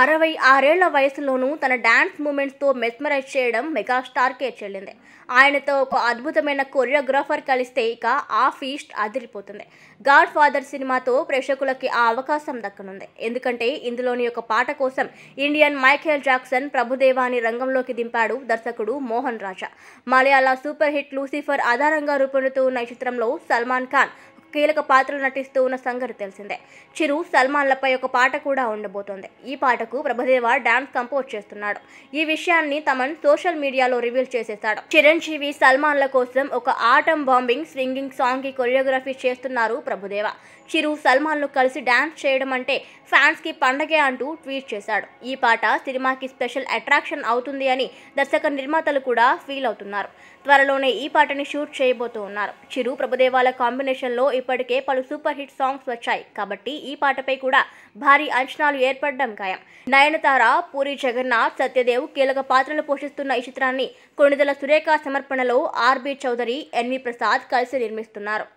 అరవై ఆరేళ్ల వయసులోనూ తన డ్యాన్స్ మూమెంట్స్తో మెస్మరైజ్ చేయడం మెగాస్టార్కే చెల్లింది ఆయనతో ఒక అద్భుతమైన కొరియోగ్రాఫర్ కలిస్తే ఇక ఆ ఫీస్ట్ అదిరిపోతుంది గాడ్ ఫాదర్ సినిమాతో ప్రేక్షకులకి ఆ అవకాశం దక్కనుంది ఎందుకంటే ఇందులోని ఒక పాట కోసం ఇండియన్ మైఖేల్ జాక్సన్ ప్రభుదేవాని రంగంలోకి దింపాడు దర్శకుడు మోహన్ రాజా మలయాళ సూపర్ హిట్ లూసిఫర్ ఆధారంగా రూపొందుతూ ఉన్న ఈ చిత్రంలో సల్మాన్ ఖాన్ కీలక పాత్రలు నటిస్తూ ఉన్న సంగతి తెలిసిందే చిరు సల్మాన్లపై ఒక పాట కూడా ఉండబోతోంది ఈ పాటకు ప్రభుదేవ డాన్స్ కంపోజ్ చేస్తున్నాడు ఈ విషయాన్ని తమన్ సోషల్ మీడియాలో రివీల్ చేసేశాడు చిరంజీవి సల్మాన్ల కోసం ఒక ఆటం బాంబింగ్ స్వింగింగ్ సాంగ్కి కొరియోగ్రఫీ చేస్తున్నారు ప్రభుదేవ చిరు సల్మాన్లు కలిసి డాన్స్ చేయడం అంటే ఫ్యాన్స్కి పండగే అంటూ ట్వీట్ చేశాడు ఈ పాట సినిమాకి స్పెషల్ అట్రాక్షన్ అవుతుంది అని దర్శక నిర్మాతలు కూడా ఫీల్ అవుతున్నారు త్వరలోనే ఈ పాటని షూట్ చేయబోతూ ఉన్నారు చిరు ప్రభుదేవాల కాంబినేషన్లో ఈ ఇప్పటికే పలు సూపర్ హిట్ సాంగ్స్ వచ్చాయి కాబట్టి ఈ పాటపై కూడా భారీ అంచనాలు ఏర్పడడం ఖాయం నయనతార పూరి జగన్నాథ్ సత్యదేవ్ కీలక పాత్రలు పోషిస్తున్న ఈ చిత్రాన్ని కొణిదల సురేఖ సమర్పణలో ఆర్బి చౌదరి ఎన్వి ప్రసాద్ కలిసి నిర్మిస్తున్నారు